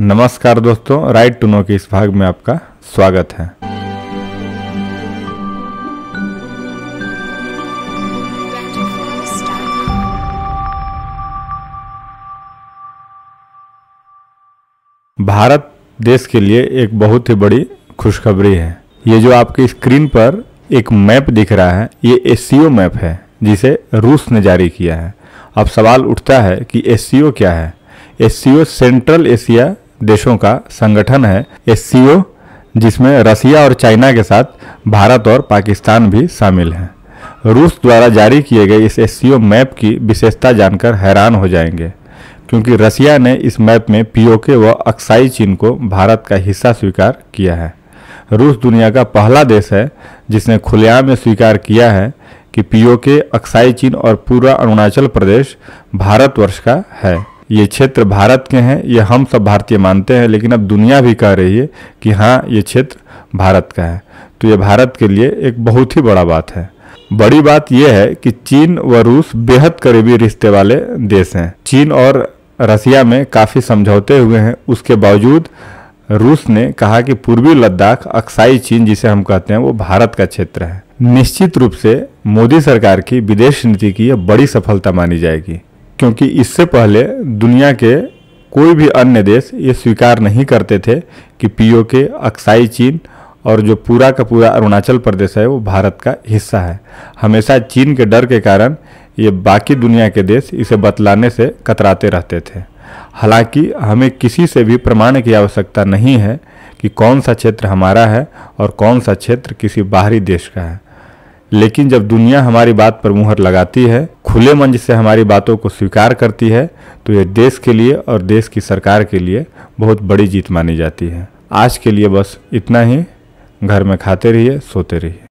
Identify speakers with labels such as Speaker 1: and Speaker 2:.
Speaker 1: नमस्कार दोस्तों right to know के इस भाग में आपका स्वागत है भारत देश के लिए एक बहुत ही बड़ी खुशखबरी है ये जो आपकी स्क्रीन पर एक मैप दिख रहा है ये एस e मैप है जिसे रूस ने जारी किया है अब सवाल उठता है कि एस e क्या है एस e सेंट्रल एशिया देशों का संगठन है एस जिसमें रसिया और चाइना के साथ भारत और पाकिस्तान भी शामिल हैं रूस द्वारा जारी किए गए इस एस मैप की विशेषता जानकर हैरान हो जाएंगे क्योंकि रसिया ने इस मैप में पीओके व अक्साई चीन को भारत का हिस्सा स्वीकार किया है रूस दुनिया का पहला देश है जिसने खुलेआम में स्वीकार किया है कि पीओके अक्साई चीन और पूरा अरुणाचल प्रदेश भारतवर्ष का है ये क्षेत्र भारत के हैं ये हम सब भारतीय मानते हैं लेकिन अब दुनिया भी कह रही है कि हाँ ये क्षेत्र भारत का है तो ये भारत के लिए एक बहुत ही बड़ा बात है बड़ी बात यह है कि चीन व रूस बेहद करीबी रिश्ते वाले देश हैं चीन और रसिया में काफ़ी समझौते हुए हैं उसके बावजूद रूस ने कहा कि पूर्वी लद्दाख अक्साई चीन जिसे हम कहते हैं वो भारत का क्षेत्र है निश्चित रूप से मोदी सरकार की विदेश नीति की यह बड़ी सफलता मानी जाएगी क्योंकि इससे पहले दुनिया के कोई भी अन्य देश ये स्वीकार नहीं करते थे कि पीओके अक्साई चीन और जो पूरा का पूरा अरुणाचल प्रदेश है वो भारत का हिस्सा है हमेशा चीन के डर के कारण ये बाकी दुनिया के देश इसे बतलाने से कतराते रहते थे हालांकि हमें किसी से भी प्रमाण की आवश्यकता नहीं है कि कौन सा क्षेत्र हमारा है और कौन सा क्षेत्र किसी बाहरी देश का है लेकिन जब दुनिया हमारी बात पर मुहर लगाती है खुले मन से हमारी बातों को स्वीकार करती है तो ये देश के लिए और देश की सरकार के लिए बहुत बड़ी जीत मानी जाती है आज के लिए बस इतना ही घर में खाते रहिए सोते रहिए